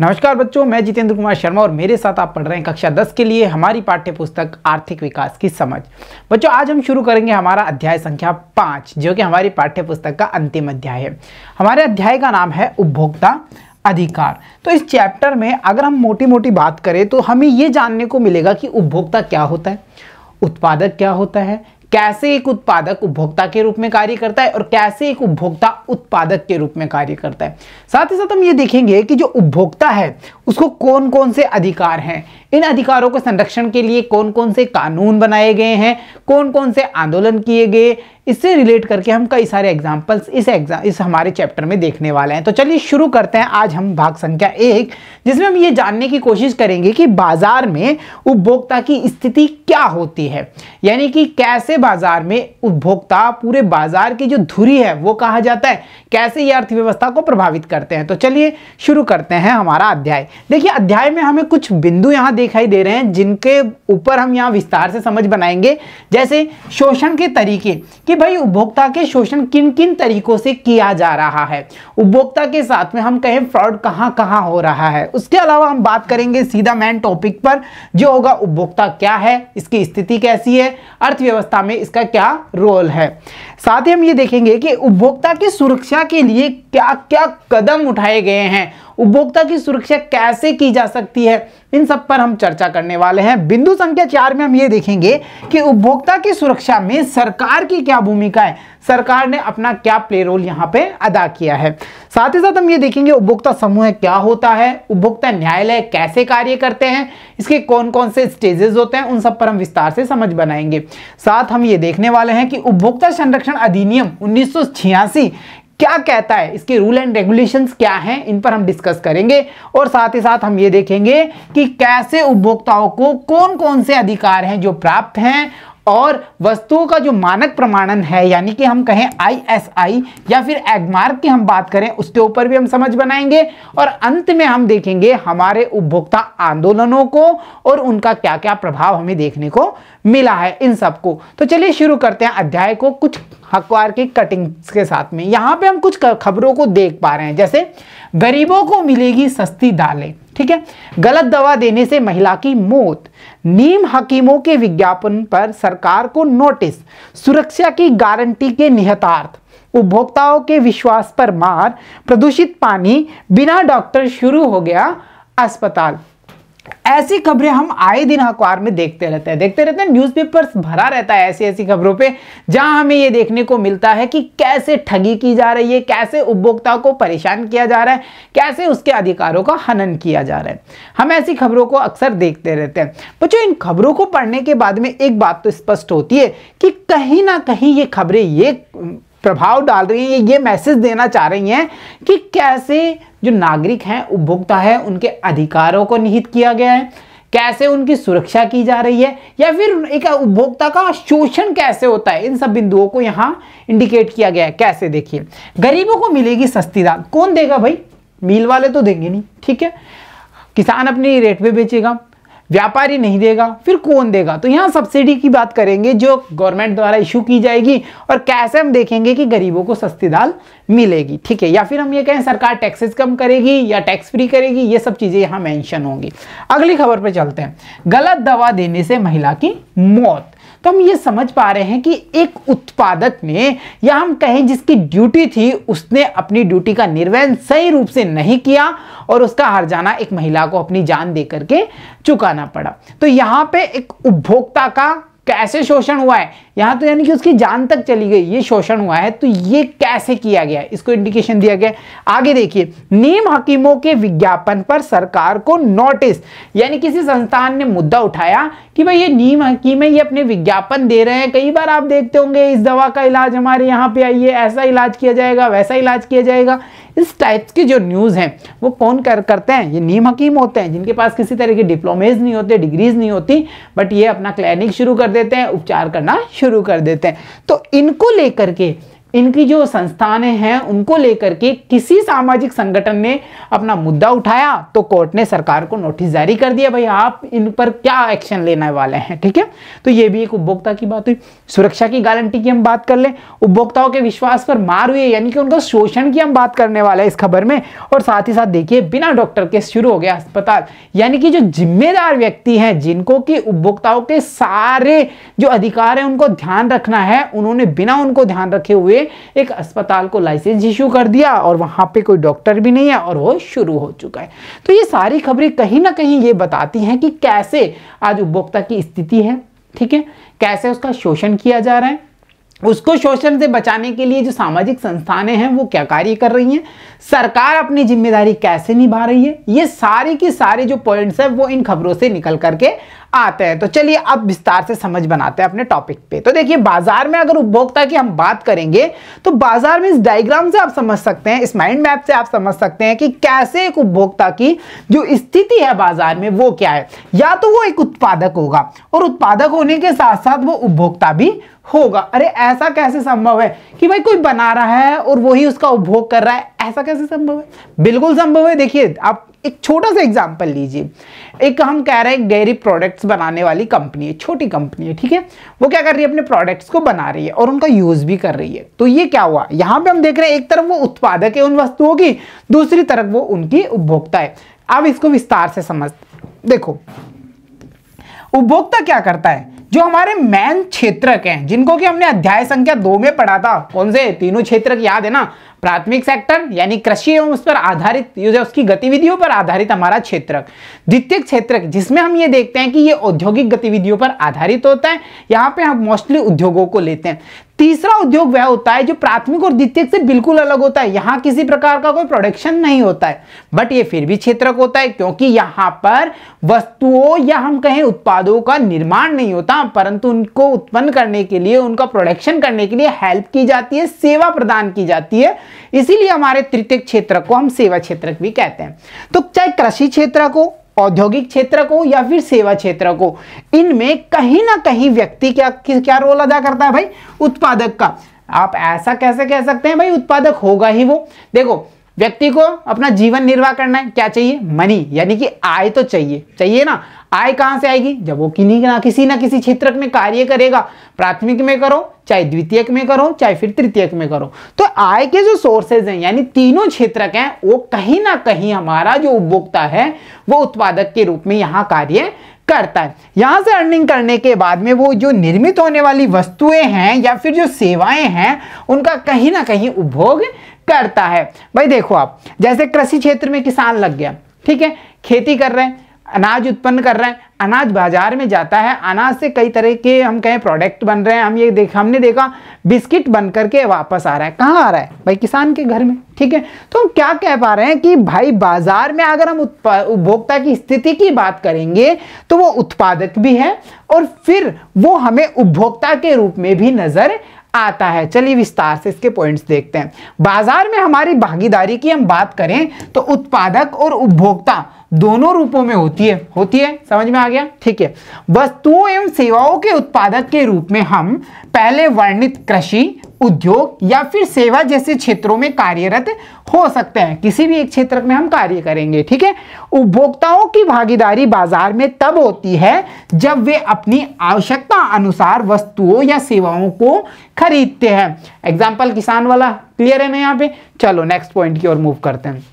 नमस्कार बच्चों मैं जितेंद्र कुमार शर्मा और मेरे साथ आप पढ़ रहे हैं कक्षा 10 के लिए हमारी पाठ्य पुस्तक आर्थिक विकास की समझ बच्चों आज हम शुरू करेंगे हमारा अध्याय संख्या पाँच जो कि हमारी पाठ्य पुस्तक का अंतिम अध्याय है हमारे अध्याय का नाम है उपभोक्ता अधिकार तो इस चैप्टर में अगर हम मोटी मोटी बात करें तो हमें ये जानने को मिलेगा कि उपभोक्ता क्या होता है उत्पादक क्या होता है कैसे एक उत्पादक उपभोक्ता के रूप में कार्य करता है और कैसे एक उपभोक्ता उत्पादक के रूप में कार्य करता है साथ ही साथ हम ये देखेंगे कि जो उपभोक्ता है उसको कौन कौन से अधिकार हैं इन अधिकारों के संरक्षण के लिए कौन कौन से कानून बनाए गए हैं कौन कौन से आंदोलन किए गए इससे रिलेट करके हम कई सारे एग्जाम्पल्स इस एग्जाम इस हमारे चैप्टर में देखने वाले हैं तो चलिए शुरू करते हैं आज हम भाग संख्या एक जिसमें हम ये जानने की कोशिश करेंगे कि बाजार में उपभोक्ता की स्थिति क्या होती है यानी कि कैसे बाजार में उपभोक्ता पूरे बाजार की जो धुरी है वो कहा जाता है कैसे ये अर्थव्यवस्था को प्रभावित करते हैं तो चलिए शुरू करते हैं हमारा अध्याय देखिए अध्याय में हमें कुछ बिंदु यहाँ दिखाई दे रहे हैं जिनके ऊपर हम यहाँ विस्तार से समझ बनाएंगे जैसे शोषण के तरीके कि भाई उपभोक्ता के शोषण किन किन तरीकों से किया जा रहा है उपभोक्ता के साथ में हम कहें फ्रॉड कहाँ कहाँ हो रहा है उसके अलावा हम बात करेंगे सीधा मैन टॉपिक पर जो होगा उपभोक्ता क्या है इसकी स्थिति कैसी है अर्थव्यवस्था में इसका क्या रोल है साथ ही हम ये देखेंगे कि उपभोक्ता की सुरक्षा के लिए क्या क्या कदम उठाए गए हैं उपभोक्ता की सुरक्षा कैसे की जा सकती है इन सब पर हम चर्चा करने वाले हैं बिंदु संख्या चार में हम ये देखेंगे कि उपभोक्ता की सुरक्षा में सरकार की क्या भूमिका है सरकार ने अपना क्या प्ले रोल यहाँ पे अदा किया है साथ ही साथ हम ये देखेंगे उपभोक्ता समूह क्या होता है उपभोक्ता न्यायालय कैसे कार्य करते हैं इसके कौन कौन से स्टेजेस होते हैं उन सब पर हम विस्तार से समझ बनाएंगे साथ हम ये देखने वाले हैं कि उपभोक्ता संरक्षण अधिनियम उन्नीस क्या कहता है इसके रूल एंड रेगुलेशंस क्या हैं इन पर हम डिस्कस करेंगे और साथ ही साथ हम ये देखेंगे कि कैसे उपभोक्ताओं को कौन कौन से अधिकार हैं जो प्राप्त हैं और वस्तुओं का जो मानक प्रमाणन है यानी कि हम कहें आईएसआई या फिर एगमार्क की हम बात करें उसके ऊपर भी हम समझ बनाएंगे और अंत में हम देखेंगे हमारे उपभोक्ता आंदोलनों को और उनका क्या क्या प्रभाव हमें देखने को मिला है इन सबको तो चलिए शुरू करते हैं अध्याय को कुछ अखबार की कटिंग्स के साथ में यहाँ पे हम कुछ खबरों को देख पा रहे हैं जैसे गरीबों को मिलेगी सस्ती दालें ठीक है गलत दवा देने से महिला की मौत नीम हकीमों के विज्ञापन पर सरकार को नोटिस सुरक्षा की गारंटी के निहतार्थ उपभोक्ताओं के विश्वास पर मार प्रदूषित पानी बिना डॉक्टर शुरू हो गया अस्पताल ऐसी खबरें हम आए दिन अखबार में देखते रहते हैं देखते रहते हैं न्यूज़पेपर्स भरा रहता है ऐसी ऐसी खबरों पे जहां हमें ये देखने को मिलता है कि कैसे ठगी की जा रही है कैसे उपभोक्ता को परेशान किया जा रहा है कैसे उसके अधिकारों का हनन किया जा रहा है हम ऐसी खबरों को अक्सर देखते रहते हैं बच्चों इन खबरों को पढ़ने के बाद में एक बात तो स्पष्ट होती है कि कहीं ना कहीं ये खबरें ये प्रभाव डाल रही हैं ये मैसेज देना चाह रही हैं कि कैसे जो नागरिक हैं उपभोक्ता है उनके अधिकारों को निहित किया गया है कैसे उनकी सुरक्षा की जा रही है या फिर एक उपभोक्ता का शोषण कैसे होता है इन सब बिंदुओं को यहाँ इंडिकेट किया गया है कैसे देखिए गरीबों को मिलेगी सस्ती दाम कौन देगा भाई मील वाले तो देंगे नहीं ठीक है किसान अपनी रेट पे बेचेगा व्यापारी नहीं देगा फिर कौन देगा तो यहाँ सब्सिडी की बात करेंगे जो गवर्नमेंट द्वारा इशू की जाएगी और कैसे हम देखेंगे कि गरीबों को सस्ती दाल मिलेगी ठीक है या फिर हम ये कहें सरकार टैक्सेस कम करेगी या टैक्स फ्री करेगी ये सब चीज़ें यहाँ मैंशन होंगी अगली खबर पर चलते हैं गलत दवा देने से महिला की मौत तो हम ये समझ पा रहे हैं कि एक उत्पादक ने या हम कहें जिसकी ड्यूटी थी उसने अपनी ड्यूटी का निर्वहन सही रूप से नहीं किया और उसका हर जाना एक महिला को अपनी जान दे करके चुकाना पड़ा तो यहाँ पे एक उपभोक्ता का कैसे शोषण हुआ है यहाँ तो यानी कि उसकी जान तक चली गई ये शोषण हुआ है तो ये कैसे किया गया इसको इंडिकेशन दिया गया आगे देखिए नीम हकीमों के विज्ञापन पर सरकार को नोटिस यानी किसी संस्थान ने मुद्दा उठाया कि भाई ये नीम हकीम है ये अपने विज्ञापन दे रहे हैं कई बार आप देखते होंगे इस दवा का इलाज हमारे यहाँ पे आइए ऐसा इलाज किया जाएगा वैसा इलाज किया जाएगा इस टाइप के जो न्यूज़ हैं वो कौन कर करते हैं ये नीम हकीम होते हैं जिनके पास किसी तरह के डिप्लोमेज नहीं होते डिग्रीज नहीं होती बट ये अपना क्लिनिक शुरू कर देते हैं उपचार करना शुरू कर देते हैं तो इनको लेकर के इनकी जो संस्थाएं हैं उनको लेकर के किसी सामाजिक संगठन ने अपना मुद्दा उठाया तो कोर्ट ने सरकार को नोटिस जारी कर दिया भाई आप इन पर क्या एक्शन लेने वाले हैं ठीक है तो ये भी एक उपभोक्ता की बात हुई सुरक्षा की गारंटी की हम बात कर लें उपभोक्ताओं के विश्वास पर मार हुई यानी कि उनका शोषण की हम बात करने वाले हैं इस खबर में और साथ ही साथ देखिए बिना डॉक्टर के शुरू हो गया अस्पताल यानी कि जो जिम्मेदार व्यक्ति हैं जिनको कि उपभोक्ताओं के सारे जो अधिकार है उनको ध्यान रखना है उन्होंने बिना उनको ध्यान रखे हुए एक अस्पताल को लाइसेंस इशू कर दिया और वहाँ पे कोई डॉक्टर भी नहीं है और वो शुरू हो चुका है तो ये सारी खबरें कहीं ना कहीं ये बताती हैं कि कैसे आज उपभोक्ता की स्थिति है ठीक है कैसे उसका शोषण किया जा रहा है उसको शोषण से बचाने के लिए जो सामाजिक संस्थानें हैं वो क्या कार्य कर रही हैं सरकार अपनी जिम्मेदारी कैसे निभा रही है ये सारे के सारे जो पॉइंट्स हैं वो इन खबरों से निकल करके आते हैं तो चलिए अब विस्तार से समझ बनाते हैं अपने टॉपिक पे तो देखिए बाजार में अगर उपभोक्ता की हम बात करेंगे तो बाजार में इस डायग्राम से आप समझ सकते हैं इस माइंड मैप से आप समझ सकते हैं कि कैसे एक उपभोक्ता की जो स्थिति है बाजार में वो क्या है या तो वो एक उत्पादक होगा और उत्पादक होने के साथ साथ वो उपभोक्ता भी होगा अरे ऐसा कैसे संभव है कि भाई कोई बना रहा है और वही उसका उपभोग कर रहा है ऐसा कैसे संभव है बिल्कुल संभव है देखिए आप एक छोटा सा एग्जाम्पल लीजिए एक हम कह रहे हैं डेयरी प्रोडक्ट्स बनाने वाली कंपनी है छोटी कंपनी है ठीक है वो क्या कर रही है अपने प्रोडक्ट्स को बना रही है और उनका यूज भी कर रही है तो ये क्या हुआ यहां पे हम देख रहे हैं एक तरफ वो उत्पादक है उन वस्तुओं की दूसरी तरफ वो उनकी उपभोक्ता है अब इसको विस्तार से समझ देखो उपभोक्ता क्या करता है जो हमारे मैन क्षेत्रक हैं जिनको कि हमने अध्याय संख्या दो में पढ़ा था कौन से तीनों क्षेत्र याद है ना प्राथमिक सेक्टर यानी कृषि एवं उस पर आधारित उसकी गतिविधियों पर आधारित हमारा क्षेत्रक द्वितीय क्षेत्रक जिसमें हम ये देखते हैं कि ये औद्योगिक गतिविधियों पर आधारित होता है यहाँ पे हम मोस्टली उद्योगों को लेते हैं तीसरा उद्योग वह होता है जो प्राथमिक और द्वितीयक से बिल्कुल अलग होता है यहां किसी प्रकार का कोई प्रोडक्शन नहीं होता है बट ये फिर भी क्षेत्रक होता है क्योंकि यहां पर वस्तुओं या हम कहें उत्पादों का निर्माण नहीं होता परंतु उनको उत्पन्न करने के लिए उनका प्रोडक्शन करने के लिए हेल्प की जाती है सेवा प्रदान की जाती है इसीलिए हमारे तृतीय क्षेत्र को हम सेवा क्षेत्र भी कहते हैं तो चाहे कृषि क्षेत्र को औद्योगिक क्षेत्र को या फिर सेवा क्षेत्र को इनमें कहीं ना कहीं व्यक्ति क्या क्या रोल अदा करता है भाई उत्पादक का आप ऐसा कैसे कह सकते हैं भाई उत्पादक होगा ही वो देखो व्यक्ति को अपना जीवन निर्वाह करना है क्या चाहिए मनी यानी कि आय तो चाहिए चाहिए ना आय कहां से आएगी जब वो किन्हीं ना किसी ना किसी क्षेत्र में कार्य करेगा प्राथमिक में करो चाहे द्वितीयक में करो चाहे फिर तृतीयक में करो तो आय के जो सोर्सेज हैं यानी तीनों क्षेत्र के हैं वो कहीं ना कहीं हमारा जो उपभोक्ता है वो उत्पादक के रूप में यहाँ कार्य करता है यहाँ से अर्निंग करने के बाद में वो जो निर्मित होने वाली वस्तुएं हैं या फिर जो सेवाएं हैं उनका कहीं ना कहीं उपभोग करता है भाई देखो आप जैसे कृषि क्षेत्र में किसान लग गया ठीक है खेती कर रहे हैं अनाज उत्पन्न कर रहे हैं अनाज बाजार में जाता है अनाज से कई तरह के हम कहें प्रोडक्ट बन रहे हैं हम ये देख हमने देखा बिस्किट बन करके वापस आ रहा है कहाँ आ रहा है भाई किसान के घर में ठीक है तो हम क्या कह पा रहे हैं कि भाई बाजार में अगर हम उपभोक्ता की स्थिति की बात करेंगे तो वो उत्पादक भी है और फिर वो हमें उपभोक्ता के रूप में भी नज़र आता है चलिए विस्तार से इसके पॉइंट्स देखते हैं बाजार में हमारी भागीदारी की हम बात करें तो उत्पादक और उपभोक्ता दोनों रूपों में होती है होती है समझ में आ गया ठीक है वस्तुओं एवं सेवाओं के उत्पादक के रूप में हम पहले वर्णित कृषि उद्योग या फिर सेवा जैसे क्षेत्रों में कार्यरत हो सकते हैं किसी भी एक क्षेत्र में हम कार्य करेंगे ठीक है उपभोक्ताओं की भागीदारी बाजार में तब होती है जब वे अपनी आवश्यकता अनुसार वस्तुओं या सेवाओं को खरीदते हैं एग्जाम्पल किसान वाला क्लियर है ना यहाँ पे चलो नेक्स्ट पॉइंट की ओर मूव करते हैं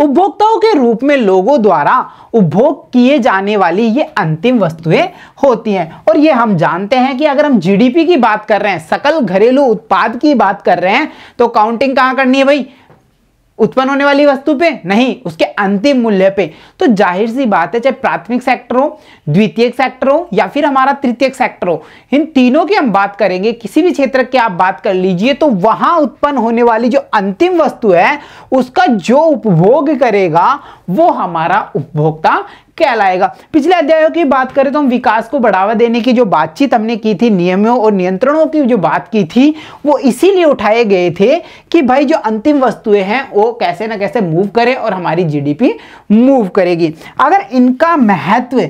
उपभोक्ताओं के रूप में लोगों द्वारा उपभोग किए जाने वाली ये अंतिम वस्तुएं होती हैं और ये हम जानते हैं कि अगर हम जीडीपी की बात कर रहे हैं सकल घरेलू उत्पाद की बात कर रहे हैं तो काउंटिंग कहाँ करनी है भाई उत्पन्न होने वाली वस्तु पे नहीं उसके अंतिम मूल्य पे तो जाहिर सी बात है चाहे प्राथमिक सेक्टर हो द्वितीय सेक्टर हो या फिर हमारा तृतीय सेक्टर हो इन तीनों की हम बात करेंगे किसी भी क्षेत्र की आप बात कर लीजिए तो वहां उत्पन्न होने वाली जो अंतिम वस्तु है उसका जो उपभोग करेगा वो हमारा उपभोक्ता कहलाएगा पिछले अध्यायों की बात करें तो हम विकास को बढ़ावा देने की जो बातचीत हमने की थी नियमों और नियंत्रणों की जो बात की थी वो इसीलिए उठाए गए थे कि भाई जो अंतिम वस्तुएं हैं वो कैसे ना कैसे मूव करें और हमारी जीडीपी मूव करेगी अगर इनका महत्व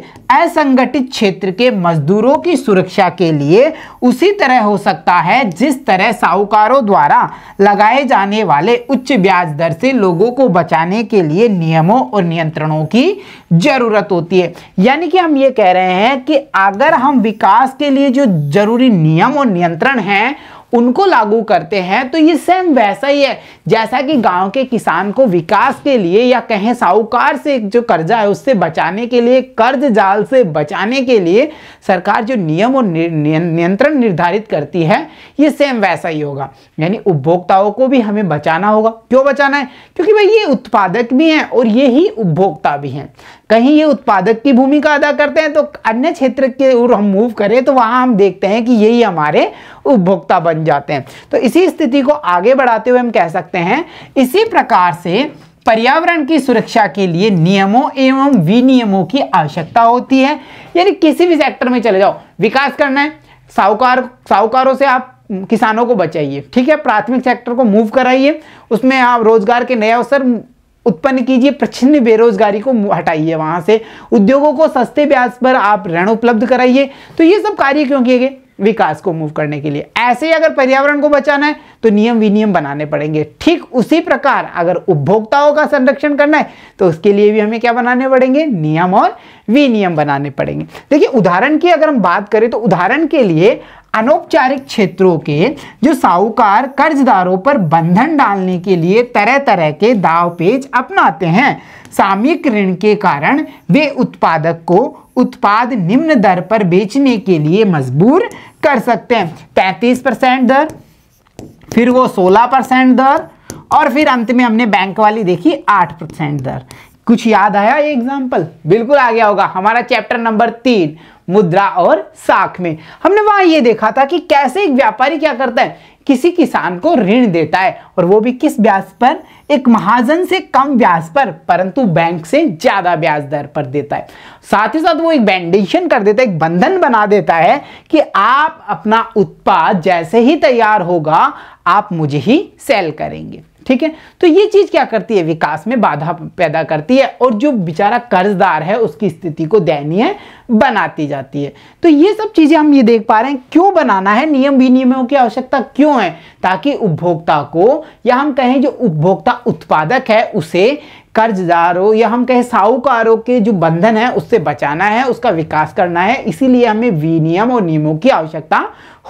असंगठित क्षेत्र के मजदूरों की सुरक्षा के लिए उसी तरह हो सकता है जिस तरह साहूकारों द्वारा लगाए जाने वाले उच्च ब्याज दर से लोगों को बचाने के लिए नियमों और नियंत्रणों की जरूरत होती है यानी कि हम ये कह रहे हैं कि अगर हम विकास के लिए जो जरूरी नियम और नियंत्रण हैं उनको लागू करते हैं तो ये सेम वैसा ही है जैसा कि गांव के किसान को विकास के लिए या कहें साहूकार से जो कर्जा है उससे बचाने के लिए कर्ज जाल से बचाने के लिए सरकार जो नियम और नियंत्रण निर्धारित करती है ये सेम वैसा ही होगा यानी उपभोक्ताओं को भी हमें बचाना होगा क्यों बचाना है क्योंकि भाई ये उत्पादक भी हैं और ये ही उपभोक्ता भी हैं कहीं ये उत्पादक की भूमिका अदा करते हैं तो अन्य क्षेत्र के ओर हम मूव करें तो वहां हम देखते हैं कि यही हमारे उपभोक्ता बन जाते हैं तो इसी स्थिति को आगे बढ़ाते हुए हम कह सकते हैं इसी प्रकार से पर्यावरण की सुरक्षा के लिए नियमों एवं विनियमों की आवश्यकता होती है यानी किसी भी सेक्टर में चले जाओ विकास करना है साहूकार साहूकारों से आप किसानों को बचाइए ठीक है प्राथमिक सेक्टर को मूव कराइए उसमें आप रोजगार के नए अवसर उत्पन्न कीजिए प्रचिन्न बेरोजगारी को हटाइए वहां से उद्योगों को सस्ते ब्याज पर आप ऋण उपलब्ध कराइए तो ये सब कार्य क्यों किए गए विकास को मूव करने के लिए ऐसे ही अगर पर्यावरण को बचाना है तो नियम विनियम बनाने पड़ेंगे ठीक उसी प्रकार अगर उपभोक्ताओं का संरक्षण करना है तो उसके लिए भी हमें क्या बनाने पड़ेंगे नियम और विनियम बनाने पड़ेंगे देखिए उदाहरण की अगर हम बात करें तो उदाहरण के लिए अनौपचारिक क्षेत्रों के जो साहूकार कर्जदारों पर बंधन डालने के लिए तरह तरह के दाव पेज अपनाते हैं सामयिक ऋण के कारण वे उत्पादक को उत्पाद निम्न दर पर बेचने के लिए मजबूर कर सकते हैं 35 परसेंट दर फिर वो 16 परसेंट दर और फिर अंत में हमने बैंक वाली देखी 8 परसेंट दर कुछ याद आया ये एग्जाम्पल बिल्कुल आ गया होगा हमारा चैप्टर नंबर तीन मुद्रा और साख में हमने वहां ये देखा था कि कैसे एक व्यापारी क्या करता है किसी किसान को ऋण देता है और वो भी किस ब्याज पर एक महाजन से कम ब्याज पर परंतु बैंक से ज्यादा ब्याज दर पर देता है साथ ही साथ वो एक बैंडेशन कर देता है एक बंधन बना देता है कि आप अपना उत्पाद जैसे ही तैयार होगा आप मुझे ही सेल करेंगे ठीक है तो ये चीज़ क्या करती है विकास में बाधा पैदा करती है और जो बेचारा कर्जदार है उसकी स्थिति को दयनीय बनाती जाती है तो ये सब चीज़ें हम ये देख पा रहे हैं क्यों बनाना है नियम विनियमों की आवश्यकता क्यों है ताकि उपभोक्ता को या हम कहें जो उपभोक्ता उत्पादक है उसे कर्जदारों या हम कहें साहूकारों के जो बंधन है उससे बचाना है उसका विकास करना है इसीलिए हमें विनियम और नियमों की आवश्यकता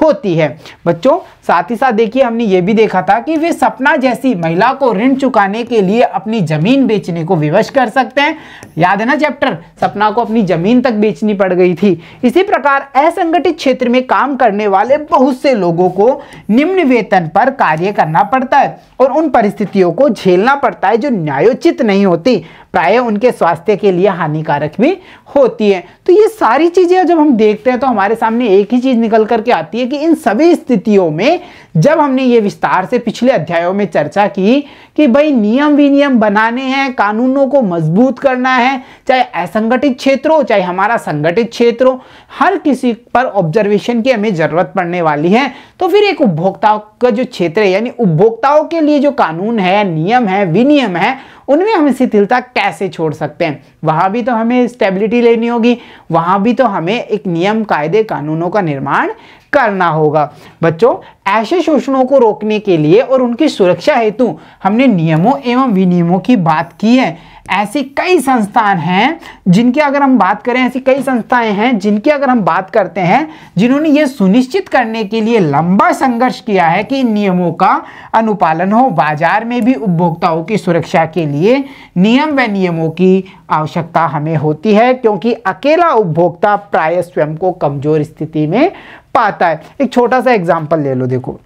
होती है बच्चों साथ ही साथ देखिए हमने ये भी देखा था कि वे सपना जैसी महिला को ऋण चुकाने के लिए अपनी जमीन बेचने को विवश कर सकते हैं याद है ना चैप्टर सपना को अपनी जमीन तक बेचनी पड़ गई थी इसी प्रकार असंगठित क्षेत्र में काम करने वाले बहुत से लोगों को निम्न वेतन पर कार्य करना पड़ता है और उन परिस्थितियों को झेलना पड़ता है जो न्यायोचित नहीं होती प्राय उनके स्वास्थ्य के लिए हानिकारक भी होती है तो ये सारी चीजें जब हम देखते हैं तो हमारे सामने एक ही चीज निकल करके आती है चाहिए कि इन सभी स्थितियों में जब हमने ये विस्तार से पिछले अध्यायों में चर्चा की कि भाई नियम विनियम बनाने हैं कानूनों को मजबूत करना है चाहे असंगठित क्षेत्र हो चाहे हमारा संगठित क्षेत्र हो हर किसी पर ऑब्जर्वेशन की हमें ज़रूरत पड़ने वाली है तो फिर एक उपभोक्ताओं का जो क्षेत्र है यानी उपभोक्ताओं के लिए जो कानून है नियम है विनियम है उनमें हम शिथिलता कैसे छोड़ सकते हैं वहाँ भी तो हमें स्टेबिलिटी लेनी होगी वहाँ भी तो हमें एक नियम कायदे कानूनों का निर्माण करना होगा बच्चों ऐसे शोषणों को रोकने के लिए और उनकी सुरक्षा हेतु हमने नियमों एवं विनियमों की बात की है ऐसी कई संस्थान हैं जिनकी अगर हम बात करें ऐसी कई संस्थाएं हैं जिनकी अगर हम बात करते हैं जिन्होंने ये सुनिश्चित करने के लिए लंबा संघर्ष किया है कि इन नियमों का अनुपालन हो बाजार में भी उपभोक्ताओं की सुरक्षा के लिए नियम व नियमों की आवश्यकता हमें होती है क्योंकि अकेला उपभोक्ता प्राय स्वयं को कमजोर स्थिति में पाता है एक छोटा सा एग्जाम्पल ले लो देखो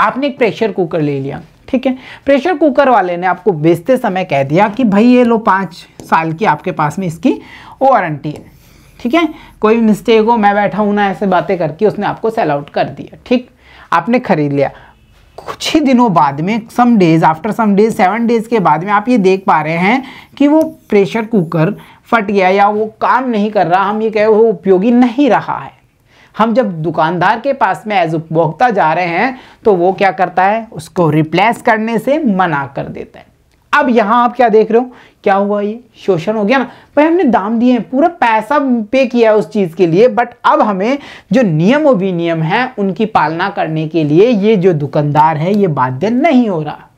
आपने एक प्रेशर कुकर ले लिया ठीक है प्रेशर कुकर वाले ने आपको बेचते समय कह दिया कि भाई ये लो पाँच साल की आपके पास में इसकी वारंटी है ठीक है कोई मिस्टेक हो मैं बैठा हूँ ना ऐसे बातें करके उसने आपको सेल आउट कर दिया ठीक आपने खरीद लिया कुछ ही दिनों बाद में some days after some days seven days के बाद में आप ये देख पा रहे हैं कि वो प्रेशर कुकर फट गया या वो काम नहीं कर रहा हम ये कहे वो उपयोगी नहीं रहा है हम जब दुकानदार के पास में एज उपभोक्ता जा रहे हैं तो वो क्या करता है उसको रिप्लेस करने से मना कर देता है अब यहाँ आप क्या देख रहे हो क्या हुआ ये शोषण हो गया ना भाई हमने दाम दिए हैं पूरा पैसा पे किया है उस चीज़ के लिए बट अब हमें जो नियम विनियम है उनकी पालना करने के लिए ये जो दुकानदार है ये बाध्य नहीं हो रहा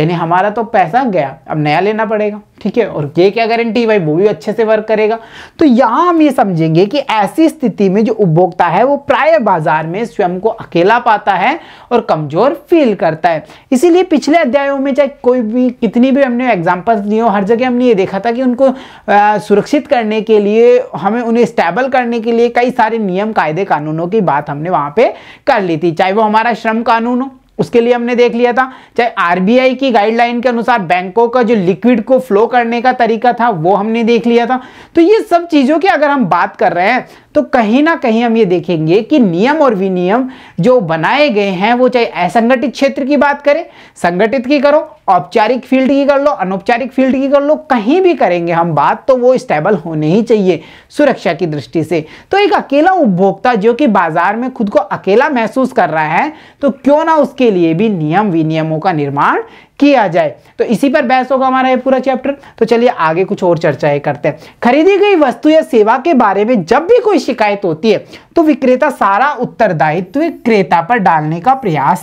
यानी हमारा तो पैसा गया अब नया लेना पड़ेगा ठीक है और ये क्या गारंटी भाई वो भी अच्छे से वर्क करेगा तो यहाँ हम ये समझेंगे कि ऐसी स्थिति में जो उपभोक्ता है वो प्राय बाजार में स्वयं को अकेला पाता है और कमजोर फील करता है इसीलिए पिछले अध्यायों में चाहे कोई भी कितनी भी हमने एग्जाम्पल्स दी हो हर जगह हमने ये देखा था कि उनको आ, सुरक्षित करने के लिए हमें उन्हें स्टेबल करने के लिए कई सारे नियम कायदे कानूनों की बात हमने वहाँ पर कर ली थी चाहे वो हमारा श्रम कानून हो उसके लिए हमने देख लिया था चाहे आरबीआई की गाइडलाइन के अनुसार बैंकों का जो लिक्विड को फ्लो करने का तरीका था वो हमने देख लिया था तो ये सब चीज़ों की अगर हम बात कर रहे हैं तो कहीं ना कहीं हम ये देखेंगे कि नियम और विनियम जो बनाए गए हैं वो चाहे असंगठित क्षेत्र की बात करें संगठित की करो औपचारिक फील्ड की कर लो अनौपचारिक फील्ड की कर लो कहीं भी करेंगे हम बात तो वो स्टेबल होने ही चाहिए सुरक्षा की दृष्टि से तो एक अकेला उपभोक्ता जो कि बाजार में खुद को अकेला महसूस कर रहा है तो क्यों ना उसके लिए भी नियम विनियमों का निर्माण किया जाए तो इसी पर बहस होगा हमारा ये पूरा चैप्टर तो चलिए आगे कुछ और चर्चाएं करते हैं खरीदी गई वस्तु या सेवा के बारे में जब भी कोई शिकायत होती है तो विक्रेता सारा उत्तरदायित्व क्रेता पर डालने का प्रयास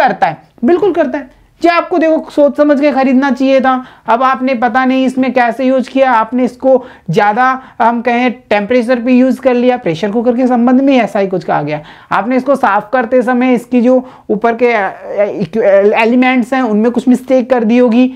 करता है बिल्कुल करता है क्या आपको देखो सोच समझ के खरीदना चाहिए था अब आपने पता नहीं इसमें कैसे यूज किया आपने इसको ज़्यादा हम कहें टेम्परेचर पे यूज़ कर लिया प्रेशर कुकर के संबंध में ऐसा ही कुछ कहा गया आपने इसको साफ करते समय इसकी जो ऊपर के एलिमेंट्स हैं उनमें कुछ मिस्टेक कर दी होगी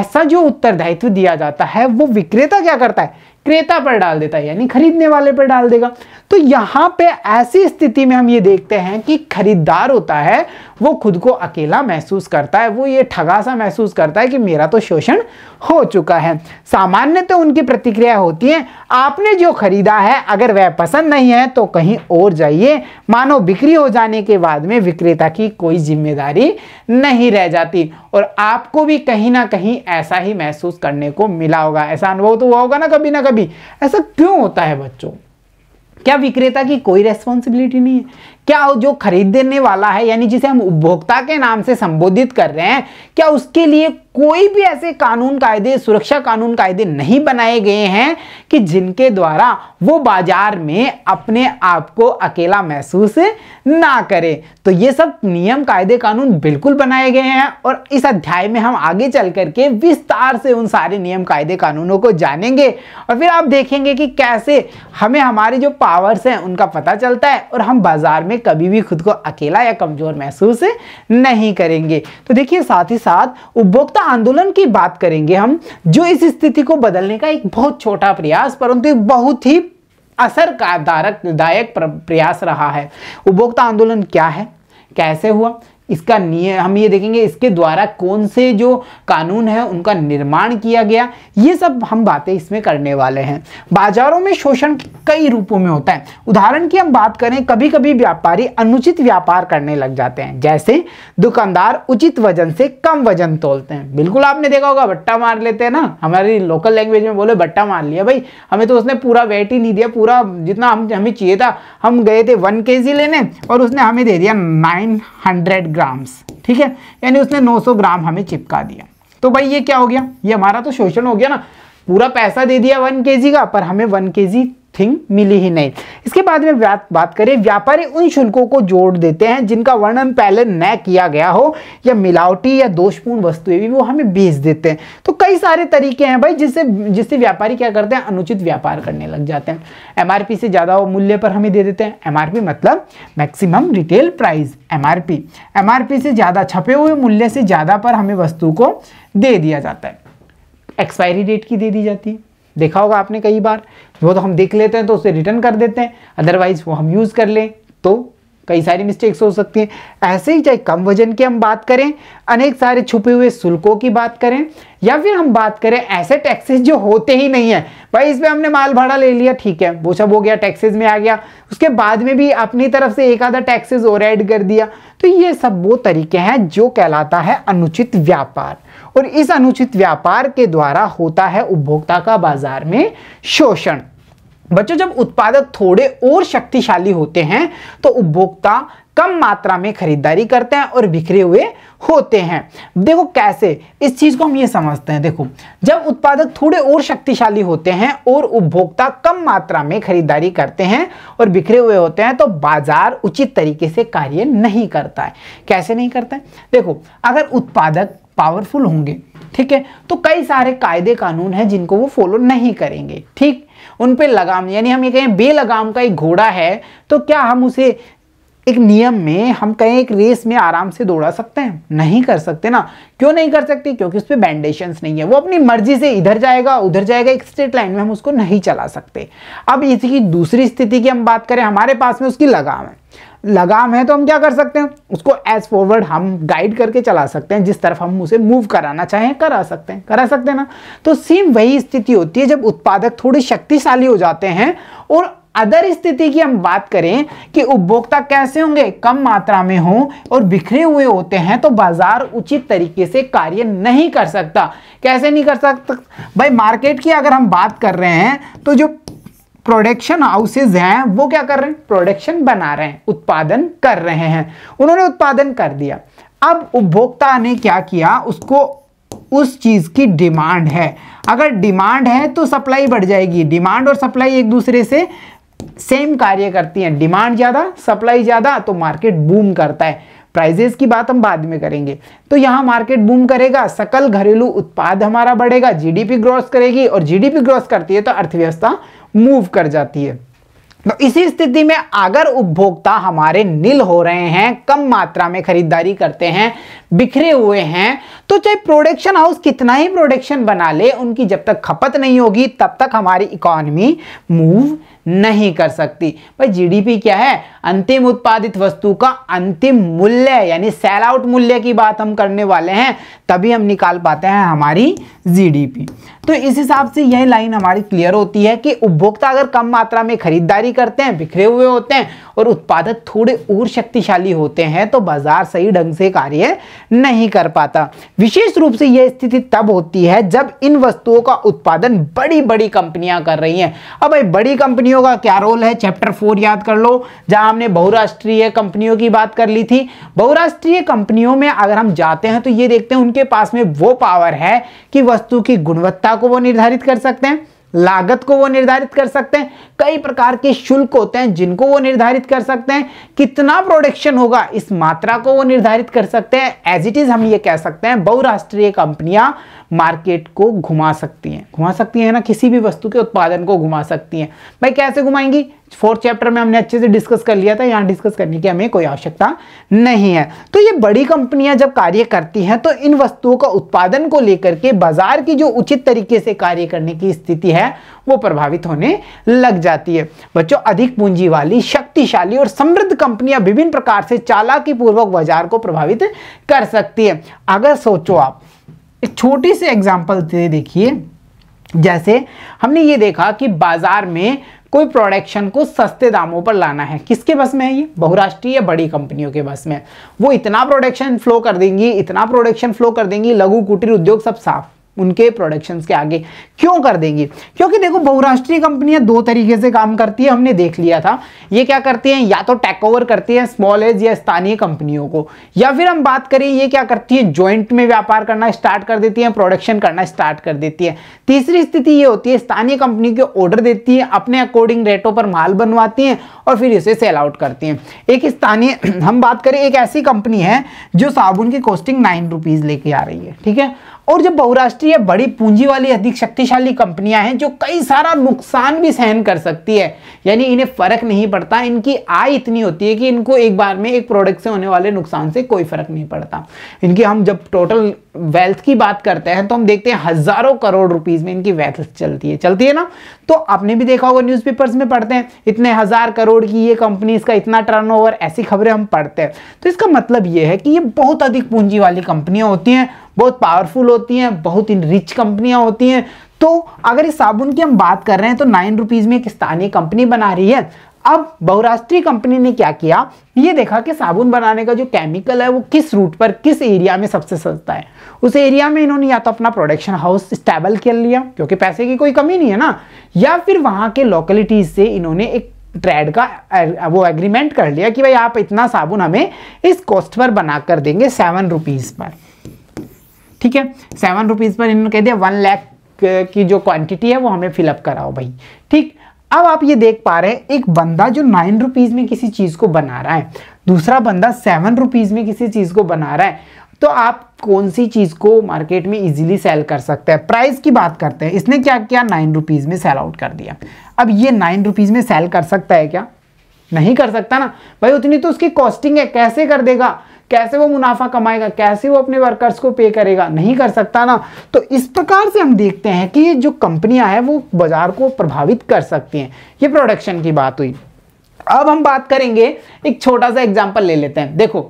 ऐसा जो उत्तरदायित्व दिया जाता है वो विक्रेता क्या करता है क्रेता पर डाल देता है यानी खरीदने वाले पर डाल देगा तो यहाँ पे ऐसी स्थिति में हम ये देखते हैं कि खरीदार होता है वो खुद को अकेला महसूस करता है वो ये ठगासा महसूस करता है कि मेरा तो शोषण हो चुका है सामान्यतः तो उनकी प्रतिक्रिया होती है आपने जो खरीदा है अगर वह पसंद नहीं है तो कहीं और जाइए मानो बिक्री हो जाने के बाद में विक्रेता की कोई जिम्मेदारी नहीं रह जाती और आपको भी कहीं ना कहीं ऐसा ही महसूस करने को मिला होगा ऐसा अनुभव तो हुआ होगा ना कभी ना कभी ऐसा क्यों होता है बच्चों क्या विक्रेता की कोई रेस्पॉन्सिबिलिटी नहीं है क्या जो खरीदने वाला है यानी जिसे हम उपभोक्ता के नाम से संबोधित कर रहे हैं क्या उसके लिए कोई भी ऐसे कानून कायदे सुरक्षा कानून कायदे नहीं बनाए गए हैं कि जिनके द्वारा वो बाजार में अपने आप को अकेला महसूस ना करे तो ये सब नियम कायदे कानून बिल्कुल बनाए गए हैं और इस अध्याय में हम आगे चल करके विस्तार से उन सारे नियम कायदे कानूनों को जानेंगे और फिर आप देखेंगे कि कैसे हमें हमारे जो पावर्स हैं उनका पता चलता है और हम बाजार में कभी भी खुद को अकेला या कमज़ोर महसूस नहीं करेंगे तो देखिए साथ ही साथ उपभोक्ता का आंदोलन की बात करेंगे हम जो इस स्थिति को बदलने का एक बहुत छोटा प्रयास परंतु बहुत ही असर का दारक दायक प्रयास रहा है उपभोक्ता आंदोलन क्या है कैसे हुआ इसका नियम हम ये देखेंगे इसके द्वारा कौन से जो कानून है उनका निर्माण किया गया ये सब हम बातें इसमें करने वाले हैं बाजारों में शोषण कई रूपों में होता है उदाहरण की हम बात करें कभी कभी व्यापारी अनुचित व्यापार करने लग जाते हैं जैसे दुकानदार उचित वजन से कम वजन तोलते हैं बिल्कुल आपने देखा होगा बट्टा मार लेते हैं ना हमारी लोकल लैंग्वेज में बोले बट्टा मार लिया भाई हमें तो उसने पूरा वेट ही नहीं दिया पूरा जितना हम हमें चाहिए था हम गए थे वन के लेने और उसने हमें दे दिया नाइन ग्राम्स ठीक है यानी उसने नौ ग्राम हमें चिपका दिया तो भाई ये क्या हो गया ये हमारा तो शोषण हो गया ना पूरा पैसा दे दिया वन के का पर हमें वन के थिंग मिली ही नहीं इसके बाद में बात करें व्यापारी उन शुल्कों को जोड़ देते हैं जिनका वर्णन पहले न किया गया हो या मिलावटी या दोषपूर्ण वस्तुएं भी वो हमें बेच देते हैं तो कई सारे तरीके हैं भाई जिससे जिससे व्यापारी क्या करते हैं अनुचित व्यापार करने लग जाते हैं एम से ज़्यादा मूल्य पर हमें दे देते हैं एम मतलब maximum retail price M R से ज़्यादा छपे हुए मूल्य से ज़्यादा पर हमें वस्तु को दे दिया जाता है एक्सपायरी डेट की दे दी जाती है देखा होगा आपने कई बार वो तो हम देख लेते हैं तो उसे रिटर्न कर देते हैं अदरवाइज़ वो हम यूज़ कर लें तो कई सारी मिस्टेक्स हो सकती हैं ऐसे ही चाहे कम वजन की हम बात करें अनेक सारे छुपे हुए शुल्कों की बात करें या फिर हम बात करें ऐसे टैक्सेस जो होते ही नहीं है भाई इसमें हमने माल भाड़ा ले लिया ठीक है वो सब हो गया टैक्सेस में आ गया उसके बाद में भी अपनी तरफ से एक आधा टैक्सेस और ऐड कर दिया तो ये सब वो तरीके हैं जो कहलाता है अनुचित व्यापार और इस अनुचित व्यापार के द्वारा होता है उपभोक्ता का बाजार में शोषण बच्चों जब उत्पादक थोड़े और शक्तिशाली होते हैं तो उपभोक्ता कम मात्रा में खरीदारी करते हैं और बिखरे हुए होते हैं देखो कैसे इस चीज़ को हम ये समझते हैं देखो जब उत्पादक थोड़े और शक्तिशाली होते हैं और उपभोक्ता कम मात्रा में खरीदारी करते हैं और बिखरे हुए होते हैं तो बाजार उचित तरीके से कार्य नहीं करता है कैसे नहीं करता है देखो अगर उत्पादक पावरफुल होंगे ठीक है तो कई सारे कायदे कानून हैं जिनको वो फॉलो नहीं करेंगे ठीक उन पे लगाम यानी हम ये कहें बेलगाम का एक घोड़ा है तो क्या हम उसे एक नियम में हम कहें एक रेस में आराम से दौड़ा सकते हैं नहीं कर सकते ना क्यों नहीं कर सकते क्योंकि उस पर बैंडेशन नहीं है वो अपनी मर्जी से इधर जाएगा उधर जाएगा एक स्ट्रेट लाइन में हम उसको नहीं चला सकते अब इसकी दूसरी स्थिति की हम बात करें हमारे पास में उसकी लगाम है लगाम है तो हम क्या कर सकते हैं उसको एज फॉरवर्ड हम गाइड करके चला सकते हैं जिस तरफ हम उसे मूव कराना चाहें करा सकते हैं करा सकते हैं ना तो सेम वही स्थिति होती है जब उत्पादक थोड़े शक्तिशाली हो जाते हैं और अदर स्थिति की हम बात करें कि उपभोक्ता कैसे होंगे कम मात्रा में हो और बिखरे हुए होते हैं तो बाजार उचित तरीके से कार्य नहीं कर सकता कैसे नहीं कर सकता भाई मार्केट की अगर हम बात कर रहे हैं तो जो प्रोडक्शन हाउसेज हैं वो क्या कर रहे हैं प्रोडक्शन बना रहे हैं उत्पादन कर रहे हैं उन्होंने उत्पादन कर दिया अब उपभोक्ता ने क्या किया उसको उस चीज़ की डिमांड है अगर डिमांड है तो सप्लाई बढ़ जाएगी डिमांड और सप्लाई एक दूसरे से सेम कार्य करती हैं डिमांड ज़्यादा सप्लाई ज़्यादा तो मार्केट बूम करता है प्राइजेस की बात हम बाद में करेंगे तो यहाँ मार्केट बूम करेगा सकल घरेलू उत्पाद हमारा बढ़ेगा जीडीपी ग्रोथ करेगी और जीडीपी ग्रोथ करती है तो अर्थव्यवस्था मूव कर जाती है तो इसी स्थिति में अगर उपभोक्ता हमारे नील हो रहे हैं कम मात्रा में खरीदारी करते हैं बिखरे हुए हैं तो चाहे प्रोडक्शन हाउस कितना ही प्रोडक्शन बना ले उनकी जब तक खपत नहीं होगी तब तक हमारी इकोनमी मूव नहीं कर सकती भाई जीडीपी क्या है अंतिम उत्पादित वस्तु का अंतिम मूल्य यानी सेल आउट मूल्य की बात हम करने वाले हैं तभी हम निकाल पाते हैं हमारी जीडीपी तो इस हिसाब से यह लाइन हमारी क्लियर होती है कि उपभोक्ता अगर कम मात्रा में खरीदारी करते हैं बिखरे हुए होते हैं और उत्पादक थोड़े और शक्तिशाली होते हैं तो बाजार सही ढंग से कार्य नहीं कर पाता विशेष रूप से यह स्थिति तब होती है जब इन वस्तुओं का उत्पादन बड़ी बड़ी कंपनियां कर रही हैं अब भाई बड़ी कंपनियों का क्या रोल है चैप्टर फोर याद कर लो जहां हमने बहुराष्ट्रीय कंपनियों की बात कर ली थी बहुराष्ट्रीय कंपनियों में अगर हम जाते हैं तो ये देखते हैं उनके पास में वो पावर है कि वस्तु की गुणवत्ता को वो निर्धारित कर सकते हैं लागत को वो निर्धारित कर सकते हैं कई प्रकार के शुल्क होते हैं जिनको वो निर्धारित कर सकते हैं कितना प्रोडक्शन होगा इस मात्रा को वो निर्धारित कर सकते हैं एज इट इज़ हम ये कह सकते हैं बहुराष्ट्रीय कंपनियां मार्केट को घुमा सकती हैं घुमा सकती हैं ना किसी भी वस्तु के उत्पादन को घुमा सकती हैं भाई कैसे घुमाएंगी फोर्थ चैप्टर में हमने अच्छे से डिस्कस कर लिया था यहाँ डिस्कस करने की हमें कोई आवश्यकता नहीं है तो ये बड़ी कंपनियां जब कार्य करती हैं तो इन वस्तुओं का उत्पादन को लेकर के बाजार की जो उचित तरीके से कार्य करने की स्थिति है वो प्रभावित होने लग जाती है बच्चों अधिक पूंजी वाली शक्तिशाली और समृद्ध कंपनियां विभिन्न प्रकार से चालाकी पूर्वक बाजार को प्रभावित कर सकती है अगर सोचो आप एक छोटी सी एग्जाम्पल देखिए जैसे हमने ये देखा कि बाजार में कोई प्रोडक्शन को सस्ते दामों पर लाना है किसके बस में है ये बहुराष्ट्रीय या बड़ी कंपनियों के बस में वो इतना प्रोडक्शन फ्लो कर देंगी इतना प्रोडक्शन फ्लो कर देंगी लघु कुटीर उद्योग सब साफ उनके प्रोडक्शंस के आगे क्यों कर देंगे क्योंकि देखो बहुराष्ट्रीय कंपनियां दो तरीके से काम करती है हमने देख लिया था ये क्या करती हैं या तो टेक ओवर करती हैं स्मॉल एज या स्थानीय कंपनियों को या फिर हम बात करें ये क्या करती है ज्वाइंट में व्यापार करना स्टार्ट कर देती है प्रोडक्शन करना स्टार्ट कर देती है तीसरी स्थिति ये होती है स्थानीय कंपनी के ऑर्डर देती है अपने अकॉर्डिंग रेटों पर माल बनवाती हैं और फिर इसे सेल आउट करती हैं एक स्थानीय हम बात करें एक ऐसी कंपनी है जो साबुन की कॉस्टिंग नाइन रुपीज़ लेके आ रही है ठीक है और जो बहुराष्ट्रीय बड़ी पूंजी वाली अधिक शक्तिशाली कंपनियां हैं जो कई सारा नुकसान भी सहन कर सकती है यानी इन्हें फ़र्क नहीं पड़ता इनकी आय इतनी होती है कि इनको एक बार में एक प्रोडक्ट से होने वाले नुकसान से कोई फ़र्क नहीं पड़ता इनकी हम जब टोटल वेल्थ की बात करते हैं तो हम देखते हैं हज़ारों करोड़ रुपीज़ में इनकी वेल्थ चलती है चलती है ना तो आपने भी देखा होगा न्यूज में पढ़ते हैं इतने हज़ार करोड़ की ये कंपनी इसका इतना टर्न ऐसी खबरें हम पढ़ते हैं तो इसका मतलब ये है कि ये बहुत अधिक पूंजी वाली कंपनियां होती हैं बहुत पावरफुल होती हैं बहुत रिच कंपनियां होती हैं तो अगर इस साबुन की हम बात कर रहे हैं तो नाइन रुपीज़ में एक स्थानीय कंपनी बना रही है अब बहुराष्ट्रीय कंपनी ने क्या किया ये देखा कि साबुन बनाने का जो केमिकल है वो किस रूट पर किस एरिया में सबसे सस्ता है उस एरिया में इन्होंने या तो अपना प्रोडक्शन हाउस स्टेबल कर लिया क्योंकि पैसे की कोई कमी नहीं है ना या फिर वहां के लोकेलिटीज से इन्होंने एक ट्रेड का वो एग्रीमेंट कर लिया कि भाई आप इतना साबुन हमें इस कॉस्ट पर बनाकर देंगे सेवन रुपीज़ पर ठीक है सेवन रुपीज़ पर इन्होंने कह दिया वन लैख की जो क्वांटिटी है वो हमें फिलअप कराओ भाई ठीक अब आप ये देख पा रहे हैं एक बंदा जो नाइन रुपीज़ में किसी चीज़ को बना रहा है दूसरा बंदा सेवन रुपीज़ में किसी चीज़ को बना रहा है तो आप कौन सी चीज़ को मार्केट में इजीली सेल कर सकते हैं प्राइस की बात करते हैं इसने क्या किया नाइन रुपीज़ में सेल आउट कर दिया अब ये नाइन रुपीज़ में सेल कर सकता है क्या नहीं कर सकता ना भाई उतनी तो उसकी कॉस्टिंग है कैसे कर देगा कैसे वो मुनाफा कमाएगा कैसे वो अपने वर्कर्स को पे करेगा नहीं कर सकता ना तो इस प्रकार से हम देखते हैं कि जो कंपनियां हैं वो बाजार को प्रभावित कर सकती हैं ये प्रोडक्शन की बात हुई अब हम बात करेंगे एक छोटा सा एग्जाम्पल ले लेते हैं देखो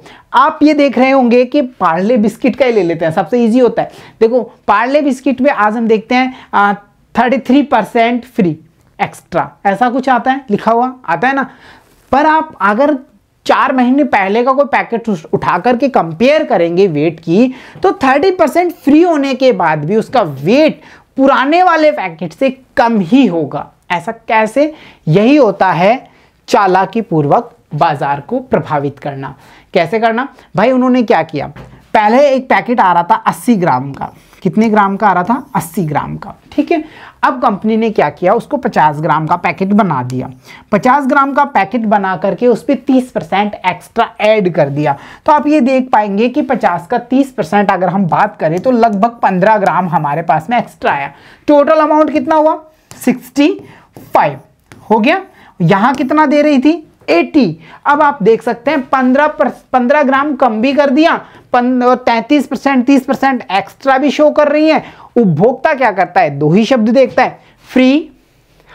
आप ये देख रहे होंगे कि पार्ले बिस्किट का ही ले लेते हैं सबसे इजी होता है देखो पार्ले बिस्किट में आज हम देखते हैं thirty three percent free extra ऐसा कुछ आता है लिखा हुआ आता है ना पर आप अगर चार महीने पहले का कोई पैकेट उठा करके कंपेयर करेंगे वेट की तो 30 परसेंट फ्री होने के बाद भी उसका वेट पुराने वाले पैकेट से कम ही होगा ऐसा कैसे यही होता है चालाकी पूर्वक बाजार को प्रभावित करना कैसे करना भाई उन्होंने क्या किया पहले एक पैकेट आ रहा था 80 ग्राम का कितने ग्राम का आ रहा था 80 ग्राम का ठीक है अब कंपनी ने क्या किया उसको 50 ग्राम का पैकेट बना दिया 50 ग्राम का पैकेट बना करके उस पर तीस परसेंट एक्स्ट्रा ऐड कर दिया तो आप ये देख पाएंगे कि 50 का 30 परसेंट अगर हम बात करें तो लगभग 15 ग्राम हमारे पास में एक्स्ट्रा आया टोटल अमाउंट कितना हुआ सिक्सटी हो गया यहाँ कितना दे रही थी एटी अब आप देख सकते हैं पंद्रह पंद्रह ग्राम कम भी कर दिया तैतीस परसेंट तीस परसेंट एक्स्ट्रा भी शो कर रही है उपभोक्ता क्या करता है दो ही शब्द देखता है फ्री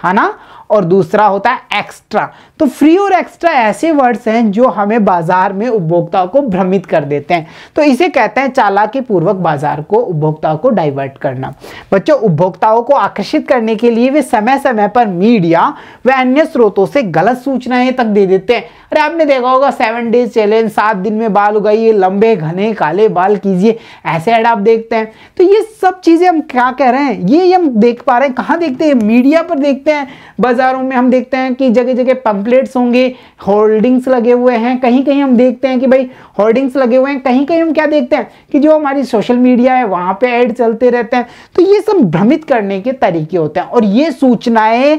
है ना और दूसरा होता है एक्स्ट्रा तो फ्री और एक्स्ट्रा ऐसे वर्ड्स हैं जो हमें बाजार में उपभोक्ताओं को भ्रमित कर देते हैं तो इसे कहते हैं चालाकी पूर्वक बाजार को उपभोक्ताओं को डाइवर्ट करना बच्चों उपभोक्ताओं को आकर्षित करने के लिए वे समय समय पर मीडिया व अन्य स्रोतों से गलत सूचनाएं तक दे देते हैं अरे आपने देखा होगा सेवन डेज चैलेंज सात दिन में बाल उगाइए लंबे घने काले बाल कीजिए ऐसे ऐड आप देखते हैं तो ये सब चीज़ें हम क्या कह रहे हैं ये हम देख पा रहे हैं कहाँ देखते हैं मीडिया पर देखते हैं बस बाज़ारों में हम देखते हैं कि जगह जगह पंपलेट्स होंगे होर्डिंग्स लगे हुए हैं कहीं कहीं हम देखते हैं कि भाई होर्डिंग्स लगे हुए हैं कहीं कहीं हम क्या देखते हैं कि जो हमारी सोशल मीडिया है वहाँ पे ऐड चलते रहते हैं तो ये सब भ्रमित करने के तरीके होते हैं और ये सूचनाएं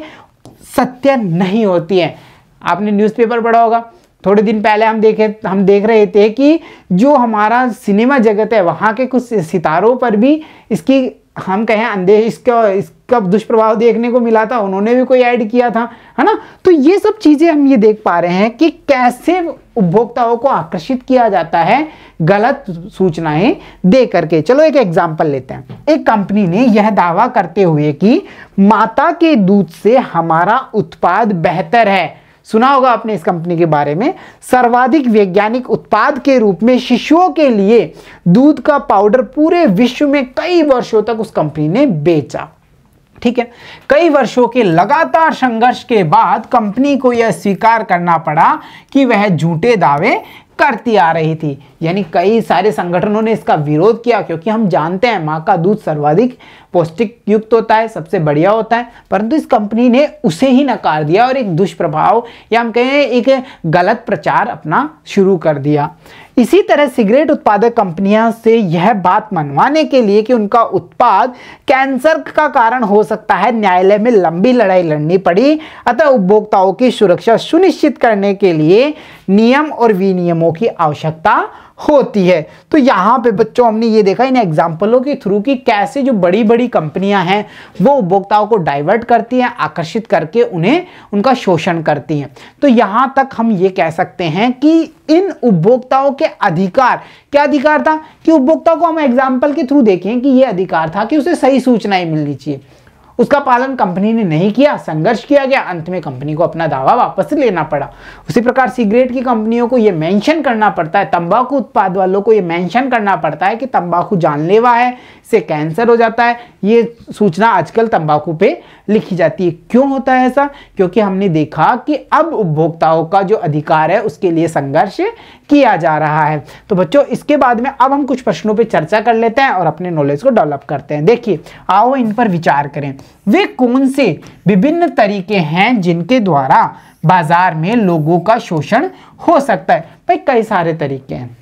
सत्य नहीं होती हैं आपने न्यूज़पेपर पढ़ा होगा थोड़े दिन पहले हम देखे हम देख रहे थे कि जो हमारा सिनेमा जगत है वहाँ के कुछ सितारों पर भी इसकी हम कहें अंदेश इसका इसका दुष्प्रभाव देखने को मिला था उन्होंने भी कोई ऐड किया था है ना तो ये सब चीज़ें हम ये देख पा रहे हैं कि कैसे उपभोक्ताओं को आकर्षित किया जाता है गलत सूचनाएं दे करके चलो एक एग्जाम्पल लेते हैं एक कंपनी ने यह दावा करते हुए कि माता के दूध से हमारा उत्पाद बेहतर है सुना होगा आपने इस कंपनी के बारे में सर्वाधिक वैज्ञानिक उत्पाद के रूप में शिशुओं के लिए दूध का पाउडर पूरे विश्व में कई वर्षों तक उस कंपनी ने बेचा ठीक है कई वर्षों के लगातार संघर्ष के बाद कंपनी को यह स्वीकार करना पड़ा कि वह झूठे दावे करती आ रही थी यानी कई सारे संगठनों ने इसका विरोध किया क्योंकि हम जानते हैं माँ का दूध सर्वाधिक पौष्टिक युक्त होता है सबसे बढ़िया होता है परंतु इस कंपनी ने उसे ही नकार दिया और एक दुष्प्रभाव या हम कहें एक गलत प्रचार अपना शुरू कर दिया इसी तरह सिगरेट उत्पादक कंपनियां से यह बात मनवाने के लिए कि उनका उत्पाद कैंसर का कारण हो सकता है न्यायालय में लंबी लड़ाई लड़नी पड़ी अतः उपभोक्ताओं की सुरक्षा सुनिश्चित करने के लिए नियम और विनियमों की आवश्यकता होती है तो यहाँ पे बच्चों हमने ये देखा इन एग्जाम्पलों के थ्रू कि कैसे जो बड़ी बड़ी कंपनियां हैं वो उपभोक्ताओं को डाइवर्ट करती हैं आकर्षित करके उन्हें उनका शोषण करती हैं तो यहाँ तक हम ये कह सकते हैं कि इन उपभोक्ताओं के अधिकार क्या अधिकार था कि उपभोक्ता को हम एग्जाम्पल के थ्रू देखें कि ये अधिकार था कि उसे सही सूचनाएं मिलनी चाहिए उसका पालन कंपनी ने नहीं किया संघर्ष किया गया अंत में कंपनी को अपना दावा वापस लेना पड़ा उसी प्रकार सिगरेट की कंपनियों को ये मेंशन करना पड़ता है तंबाकू उत्पाद वालों को ये मेंशन करना पड़ता है कि तंबाकू जानलेवा है इससे कैंसर हो जाता है ये सूचना आजकल तंबाकू पे लिखी जाती है क्यों होता है ऐसा क्योंकि हमने देखा कि अब उपभोक्ताओं का जो अधिकार है उसके लिए संघर्ष किया जा रहा है तो बच्चों इसके बाद में अब हम कुछ प्रश्नों पर चर्चा कर लेते हैं और अपने नॉलेज को डेवलप करते हैं देखिए आओ इन पर विचार करें वे कौन से विभिन्न तरीके हैं जिनके द्वारा बाजार में लोगों का शोषण हो सकता है भाई कई सारे तरीके हैं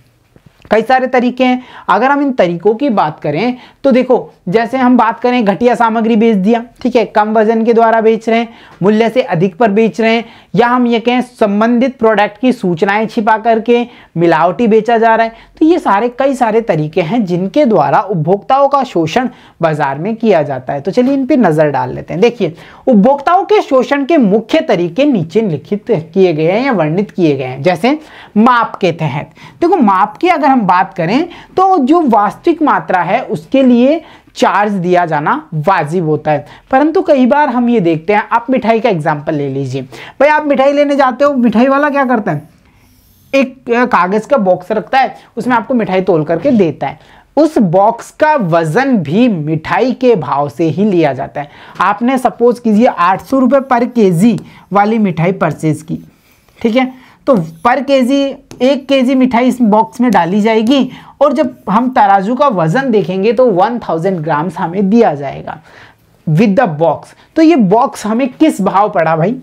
कई सारे तरीके हैं अगर हम इन तरीकों की बात करें तो देखो जैसे हम बात करें घटिया सामग्री बेच दिया ठीक है कम वजन के द्वारा बेच रहे हैं मूल्य से अधिक पर बेच रहे हैं या हम ये कहें संबंधित प्रोडक्ट की सूचनाएं छिपा करके मिलावटी बेचा जा रहा है तो ये सारे कई सारे तरीके हैं जिनके द्वारा उपभोक्ताओं का शोषण बाजार में किया जाता है तो चलिए इन पर नज़र डाल लेते हैं देखिए उपभोक्ताओं के शोषण के मुख्य तरीके नीचे लिखित किए गए हैं या वर्णित किए गए हैं जैसे माप के तहत देखो माप की अगर हम बात करें तो जो वास्तविक मात्रा है उसके लिए चार्ज दिया जाना वाजिब होता है परंतु कई बार हम ये देखते हैं आप मिठाई का एग्जाम्पल ले लीजिए भाई आप मिठाई लेने जाते हो मिठाई वाला क्या करता है एक कागज़ का बॉक्स रखता है उसमें आपको मिठाई तोल करके देता है उस बॉक्स का वज़न भी मिठाई के भाव से ही लिया जाता है आपने सपोज़ कीजिए आठ सौ रुपये पर केजी वाली मिठाई परचेज़ की ठीक है तो पर केजी एक के जी मिठाई इस बॉक्स में डाली जाएगी और जब हम तराजू का वज़न देखेंगे तो 1000 ग्राम्स हमें दिया जाएगा विद द बॉक्स तो ये बॉक्स हमें किस भाव पड़ा भाई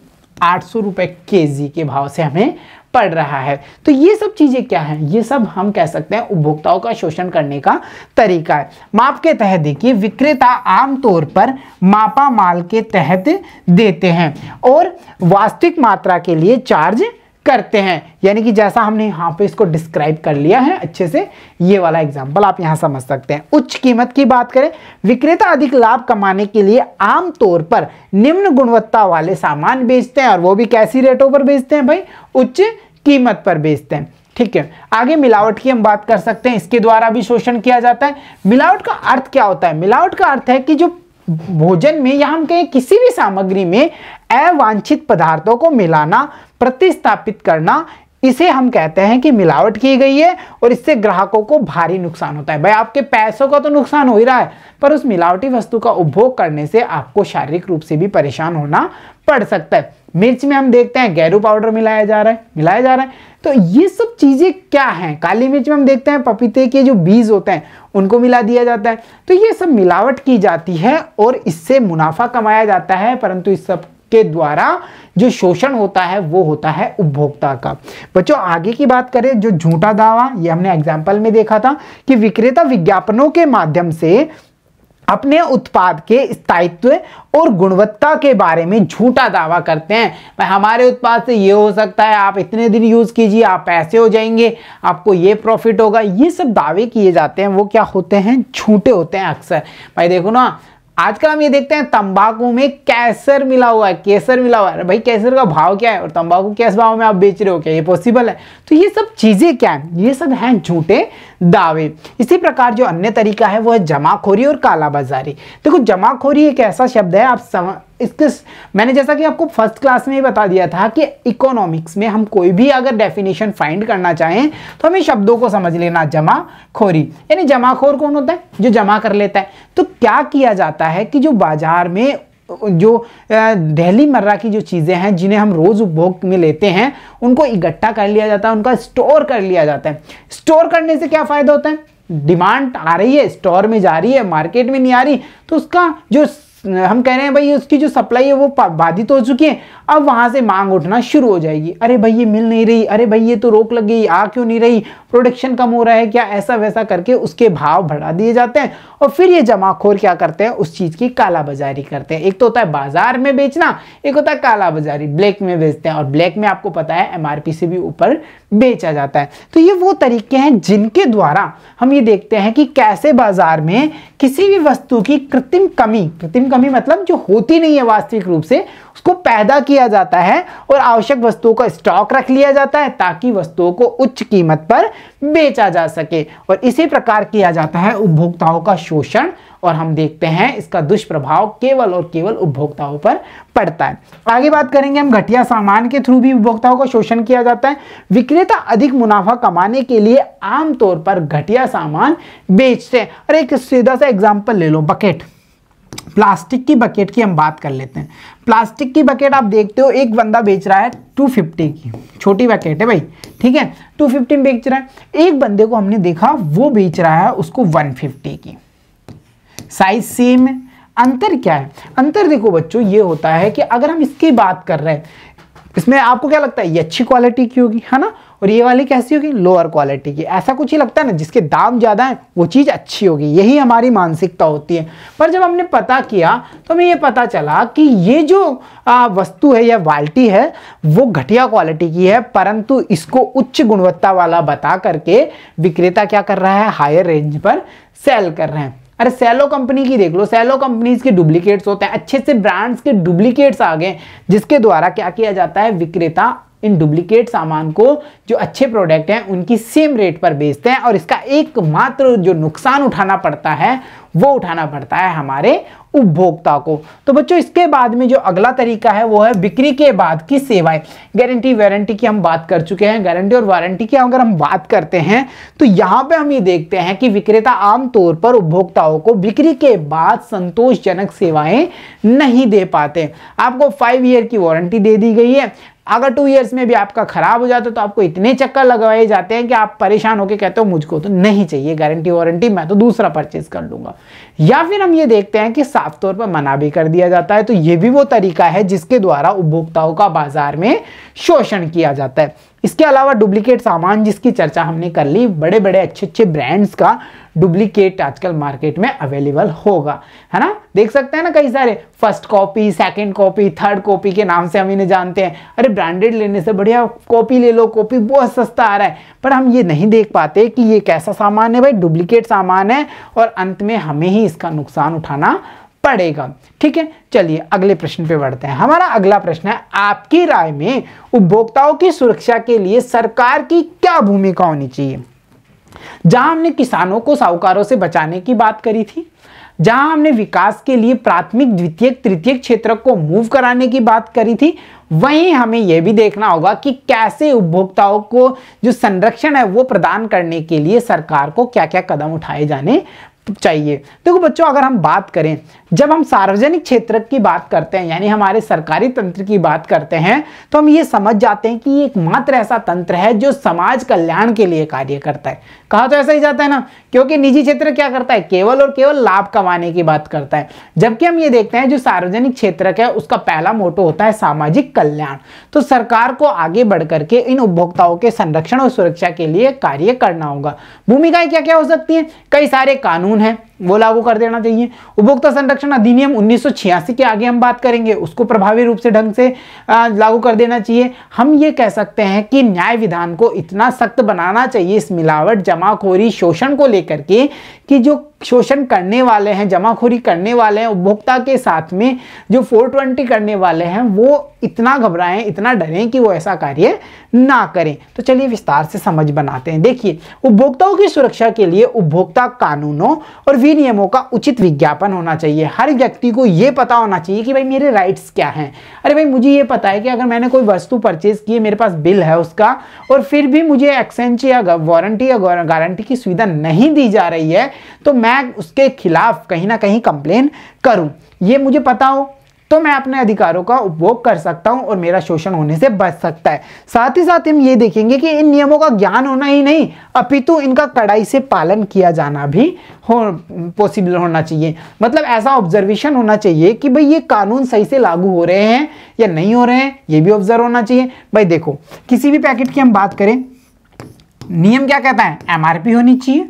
आठ सौ रुपये के जी के भाव से हमें पड़ रहा है तो ये सब चीज़ें क्या हैं ये सब हम कह सकते हैं उपभोक्ताओं का शोषण करने का तरीका है माप के तहत देखिए विक्रेता आमतौर पर मापा माल के तहत देते हैं और वास्तविक मात्रा के लिए चार्ज करते हैं यानी कि जैसा हमने यहाँ पे इसको डिस्क्राइब कर लिया है अच्छे से ये वाला एग्जाम्पल आप यहाँ समझ सकते हैं उच्च कीमत की बात करें विक्रेता अधिक लाभ कमाने के लिए आमतौर पर निम्न गुणवत्ता वाले सामान बेचते हैं और वो भी कैसी रेटों पर बेचते हैं भाई उच्च कीमत पर बेचते हैं ठीक है आगे मिलावट की हम बात कर सकते हैं इसके द्वारा भी शोषण किया जाता है मिलावट का अर्थ क्या होता है मिलावट का अर्थ है कि जो भोजन में या हम कहें किसी भी सामग्री में अवांछित पदार्थों को मिलाना प्रतिस्थापित करना इसे हम कहते हैं कि मिलावट की गई है और इससे ग्राहकों को भारी नुकसान होता है भाई आपके पैसों का तो नुकसान हो ही रहा है पर उस मिलावटी वस्तु का उपभोग करने से आपको शारीरिक रूप से भी परेशान होना पड़ सकता है मिर्च में हम देखते हैं गैरू पाउडर मिलाया जा रहा है मिलाया जा रहा है तो ये सब चीज़ें क्या हैं काली मिर्च में हम देखते हैं पपीते के जो बीज होते हैं उनको मिला दिया जाता है तो ये सब मिलावट की जाती है और इससे मुनाफा कमाया जाता है परंतु इस सब के द्वारा जो शोषण होता है वो होता है उपभोक्ता का बच्चों आगे की बात करें जो झूठा दावा ये हमने एग्जाम्पल में देखा था कि विक्रेता विज्ञापनों के माध्यम से अपने उत्पाद के स्थायित्व और गुणवत्ता के बारे में झूठा दावा करते हैं भाई हमारे उत्पाद से ये हो सकता है आप इतने दिन यूज़ कीजिए आप पैसे हो जाएंगे आपको ये प्रॉफिट होगा ये सब दावे किए जाते हैं वो क्या होते हैं झूठे होते हैं अक्सर भाई देखो ना आजकल हम ये देखते हैं तंबाकू में कैसर मिला हुआ है केसर मिला हुआ है भाई कैसर का भाव क्या है और तंबाकू कैस भाव में आप बेच रहे हो क्या ये पॉसिबल है तो ये सब चीज़ें क्या है ये सब हैं झूठे दावे इसी प्रकार जो अन्य तरीका है वो है जमाखोरी और कालाबाजारी देखो जमाखोरी एक ऐसा शब्द है आप सम इसके मैंने जैसा कि आपको फर्स्ट क्लास में ही बता दिया था कि इकोनॉमिक्स में हम कोई भी अगर डेफिनेशन फाइंड करना चाहें तो हमें शब्दों को समझ लेना जमाखोरी यानी जमाखोर कौन होता है जो जमा कर लेता है तो क्या किया जाता है कि जो बाजार में जो दहली मर्रा की जो चीज़ें हैं जिन्हें हम रोज़ उपभोग में लेते हैं उनको इकट्ठा कर लिया जाता है उनका स्टोर कर लिया जाता है स्टोर करने से क्या फ़ायदा होता है डिमांड आ रही है स्टोर में जा रही है मार्केट में नहीं आ रही तो उसका जो हम कह रहे हैं भाई उसकी जो सप्लाई है वो बाधित हो चुकी है अब वहाँ से मांग उठना शुरू हो जाएगी अरे भाई ये मिल नहीं रही अरे भाई ये तो रोक लग गई आ क्यों नहीं रही प्रोडक्शन कम हो रहा है क्या ऐसा वैसा करके उसके भाव बढ़ा दिए जाते हैं और फिर ये जमाखोर क्या करते हैं उस चीज़ की कालाबाजारी करते हैं एक तो होता है बाजार में बेचना एक होता है कालाबाजारी ब्लैक में बेचते हैं और ब्लैक में आपको पता है एम से भी ऊपर बेचा जाता है तो ये वो तरीके हैं जिनके द्वारा हम ये देखते हैं कि कैसे बाजार में किसी भी वस्तु की कृत्रिम कमी कृत्रिम कमी मतलब जो होती नहीं है वास्तविक रूप से उसको पैदा किया जाता है और आवश्यक वस्तुओं का स्टॉक रख लिया जाता है ताकि वस्तुओं को उच्च कीमत पर बेचा जा सके और इसी प्रकार किया जाता है उपभोक्ताओं का शोषण और हम देखते हैं इसका दुष्प्रभाव केवल और केवल उपभोक्ताओं पर पड़ता है आगे बात करेंगे हम घटिया सामान के थ्रू भी उपभोक्ताओं का शोषण किया जाता है विक्रेता अधिक मुनाफा कमाने के लिए आमतौर पर घटिया सामान बेचते हैं और एक सीधा सा एग्जाम्पल ले लो बकेट प्लास्टिक की बकेट की हम बात कर लेते हैं प्लास्टिक की बकेट आप देखते हो एक बंदा बेच रहा है टू फिफ्टी की छोटी बकेट है भाई ठीक है फिफ्टी में बेच रहा है एक बंदे को हमने देखा वो बेच रहा है उसको वन फिफ्टी की साइज सेम है अंतर क्या है अंतर देखो बच्चों ये होता है कि अगर हम इसकी बात कर रहे हैं इसमें आपको क्या लगता है ये अच्छी क्वालिटी की होगी है ना और ये वाली कैसी होगी लोअर क्वालिटी की ऐसा कुछ ही लगता है ना जिसके दाम ज़्यादा हैं वो चीज़ अच्छी होगी यही हमारी मानसिकता होती है पर जब हमने पता किया तो हमें ये पता चला कि ये जो वस्तु है या बाल्टी है वो घटिया क्वालिटी की है परंतु इसको उच्च गुणवत्ता वाला बता करके विक्रेता क्या कर रहा है हायर रेंज पर सेल कर रहे हैं अरे सैलो कंपनी की देख लो सैलो कंपनीज के डुप्लीकेट्स होते हैं अच्छे से ब्रांड्स के डुप्लीकेट्स आ गए जिसके द्वारा क्या किया जाता है विक्रेता इन डुप्लीकेट सामान को जो अच्छे प्रोडक्ट हैं उनकी सेम रेट पर बेचते हैं और इसका एकमात्र जो नुकसान उठाना पड़ता है वो उठाना पड़ता है हमारे उपभोक्ता को तो बच्चों इसके बाद में जो अगला तरीका है वो है बिक्री के बाद की सेवाएं गारंटी वारंटी की हम बात कर चुके हैं गारंटी और वारंटी की अगर हम बात करते हैं तो यहाँ पे हम ये देखते हैं कि विक्रेता आमतौर पर उपभोक्ताओं को बिक्री के बाद संतोषजनक सेवाएं नहीं दे पाते आपको फाइव ईयर की वारंटी दे दी गई है अगर टू ईयर्स में भी आपका ख़राब हो जाता है तो आपको इतने चक्कर लगवाए जाते हैं कि आप परेशान होकर कहते हो मुझको तो नहीं चाहिए गारंटी वारंटी मैं तो दूसरा परचेज कर लूंगा या फिर हम ये देखते हैं कि साफ तौर पर मना भी कर दिया जाता है तो ये भी वो तरीका है जिसके द्वारा उपभोक्ताओं का बाजार में शोषण किया जाता है इसके अलावा डुप्लीकेट सामान जिसकी चर्चा हमने कर ली बड़े बड़े अच्छे अच्छे ब्रांड्स का डुप्लीकेट आजकल मार्केट में अवेलेबल होगा है ना देख सकते हैं ना कई सारे first copy second copy third copy के नाम से हम इन्हें जानते हैं अरे ब्रांडेड लेने से बढ़िया कॉपी ले लो कॉपी बहुत सस्ता आ रहा है पर हम ये नहीं देख पाते कि ये कैसा सामान है भाई डुप्लीकेट सामान है और अंत में हमें ही इसका नुकसान उठाना पड़ेगा ठीक है चलिए अगले प्रश्न पे बढ़ते हैं हमारा अगला प्रश्न है आपकी राय में उपभोक्ताओं की सुरक्षा के लिए सरकार की क्या भूमिका होनी चाहिए जहां हमने किसानों को साहूकारों से बचाने की बात करी थी जहां हमने विकास के लिए प्राथमिक द्वितीय तृतीय क्षेत्र को मूव कराने की बात करी थी वहीं हमें यह भी देखना होगा कि कैसे उपभोक्ताओं को जो संरक्षण है वो प्रदान करने के लिए सरकार को क्या क्या कदम उठाए जाने चाहिए देखो बच्चों अगर हम बात करें जब हम सार्वजनिक क्षेत्र की बात करते हैं यानी हमारे सरकारी तंत्र की बात करते हैं तो हम ये समझ जाते हैं कि एकमात्र ऐसा तंत्र है जो समाज कल्याण के लिए कार्य करता है कहा तो ऐसा ही जाता है ना क्योंकि निजी क्षेत्र क्या करता है केवल और केवल लाभ कमाने की बात करता है जबकि हम ये देखते हैं जो सार्वजनिक क्षेत्र है उसका पहला मोटो होता है सामाजिक कल्याण तो सरकार को आगे बढ़ करके इन उपभोक्ताओं के संरक्षण और सुरक्षा के लिए कार्य करना होगा भूमिकाएं क्या क्या हो सकती हैं कई सारे कानून हैं वो लागू कर देना चाहिए उपभोक्ता संरक्षण अधिनियम 1986 के आगे हम बात करेंगे उसको प्रभावी रूप से ढंग से लागू कर देना चाहिए हम ये कह सकते हैं कि न्याय विधान को इतना सख्त बनाना चाहिए इस मिलावट जमाखोरी शोषण को लेकर के कि जो शोषण करने वाले हैं जमाखोरी करने वाले हैं उपभोक्ता के साथ में जो 420 करने वाले हैं वो इतना घबराएं इतना डरें कि वो ऐसा कार्य ना करें तो चलिए विस्तार से समझ बनाते हैं देखिए उपभोक्ताओं की सुरक्षा के लिए उपभोक्ता कानूनों और विनियमों का उचित विज्ञापन होना चाहिए हर व्यक्ति को ये पता होना चाहिए कि भाई मेरे राइट्स क्या हैं अरे भाई मुझे ये पता है कि अगर मैंने कोई वस्तु परचेज की मेरे पास बिल है उसका और फिर भी मुझे एक्सचेंज या वारंटी या गारंटी की सुविधा नहीं दी जा रही है तो मैं मैं उसके खिलाफ कहीं ना कहीं कंप्लेन करूं ये मुझे पता हो तो मैं अपने अधिकारों का उपभोग कर सकता हूं और मेरा शोषण होने से बच सकता है साथ ही साथ हम ये देखेंगे कि इन नियमों का ज्ञान होना ही नहीं अपितु इनका कड़ाई से पालन किया जाना भी हो पॉसिबल होना चाहिए मतलब ऐसा ऑब्जर्वेशन होना चाहिए कि भाई ये कानून सही से लागू हो रहे हैं या नहीं हो रहे हैं ये भी ऑब्जर्व होना चाहिए भाई देखो किसी भी पैकेट की हम बात करें नियम क्या कहता है एमआरपी होनी चाहिए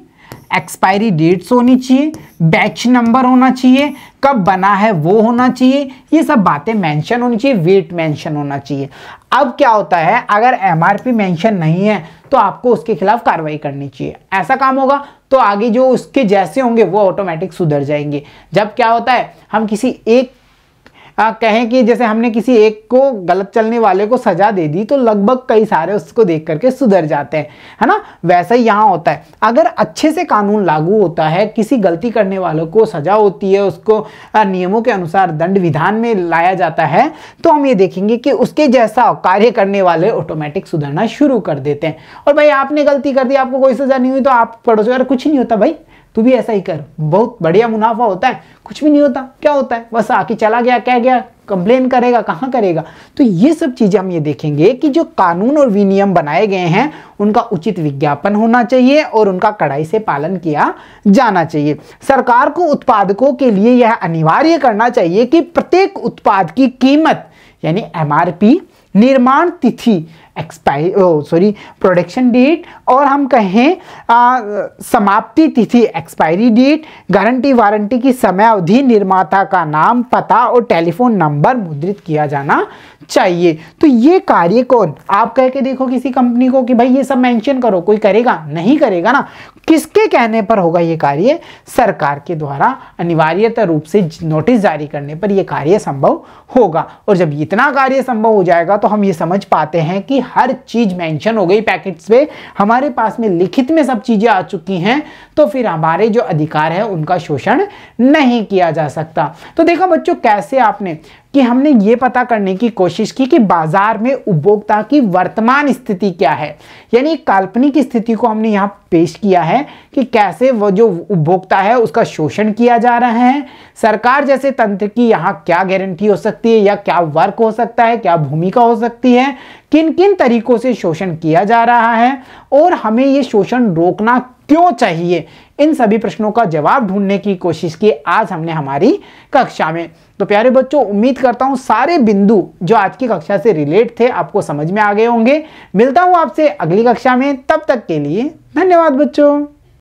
एक्सपायरी डेट्स होनी चाहिए बैच नंबर होना चाहिए कब बना है वो होना चाहिए ये सब बातें मेंशन होनी चाहिए वेट मेंशन होना चाहिए अब क्या होता है अगर एमआरपी मेंशन नहीं है तो आपको उसके खिलाफ कार्रवाई करनी चाहिए ऐसा काम होगा तो आगे जो उसके जैसे होंगे वो ऑटोमेटिक सुधर जाएंगे जब क्या होता है हम किसी एक आ, कहें कि जैसे हमने किसी एक को गलत चलने वाले को सजा दे दी तो लगभग कई सारे उसको देख करके सुधर जाते हैं है ना वैसा ही यहाँ होता है अगर अच्छे से कानून लागू होता है किसी गलती करने वालों को सजा होती है उसको नियमों के अनुसार दंड विधान में लाया जाता है तो हम ये देखेंगे कि उसके जैसा कार्य करने वाले ऑटोमेटिक सुधरना शुरू कर देते हैं और भाई आपने गलती कर दी आपको कोई सजा नहीं हुई तो आप पड़ोस कुछ नहीं होता भाई तू भी ऐसा ही कर बहुत बढ़िया मुनाफा होता है कुछ भी नहीं होता क्या होता है बस आके चला गया कह गया कंप्लेन करेगा कहाँ करेगा तो ये सब चीज़ें हम ये देखेंगे कि जो कानून और विनियम बनाए गए हैं उनका उचित विज्ञापन होना चाहिए और उनका कड़ाई से पालन किया जाना चाहिए सरकार को उत्पादकों के लिए यह अनिवार्य करना चाहिए कि प्रत्येक उत्पाद की कीमत यानी एम निर्माण तिथि ओ सॉरी प्रोडक्शन डेट और हम कहें आ, समाप्ति तिथि एक्सपायरी डेट गारंटी वारंटी की समय अवधि निर्माता का नाम पता और टेलीफोन नंबर मुद्रित किया जाना चाहिए तो ये कार्य कौन आप कह के देखो किसी कंपनी को कि भाई ये सब मेंशन करो कोई करेगा नहीं करेगा ना किसके कहने पर होगा ये कार्य सरकार के द्वारा अनिवार्यता रूप से नोटिस जारी करने पर यह कार्य संभव होगा और जब इतना कार्य संभव हो जाएगा तो हम ये समझ पाते हैं कि हर चीज मेंशन हो गई पैकेट्स पे हमारे पास में लिखित में सब चीजें आ चुकी हैं तो फिर हमारे जो अधिकार है उनका शोषण नहीं किया जा सकता तो देखो बच्चों कैसे आपने कि हमने ये पता करने की कोशिश की कि बाजार में उपभोक्ता की वर्तमान स्थिति क्या है यानी काल्पनिक स्थिति को हमने यहाँ पेश किया है कि कैसे वो जो उपभोक्ता है उसका शोषण किया जा रहा है सरकार जैसे तंत्र की यहाँ क्या गारंटी हो सकती है या क्या वर्क हो सकता है क्या भूमिका हो सकती है किन किन तरीकों से शोषण किया जा रहा है और हमें ये शोषण रोकना क्यों चाहिए इन सभी प्रश्नों का जवाब ढूंढने की कोशिश की आज हमने हमारी कक्षा में तो प्यारे बच्चों उम्मीद करता हूं सारे बिंदु जो आज की कक्षा से रिलेट थे आपको समझ में आ गए होंगे मिलता हूं आपसे अगली कक्षा में तब तक के लिए धन्यवाद बच्चों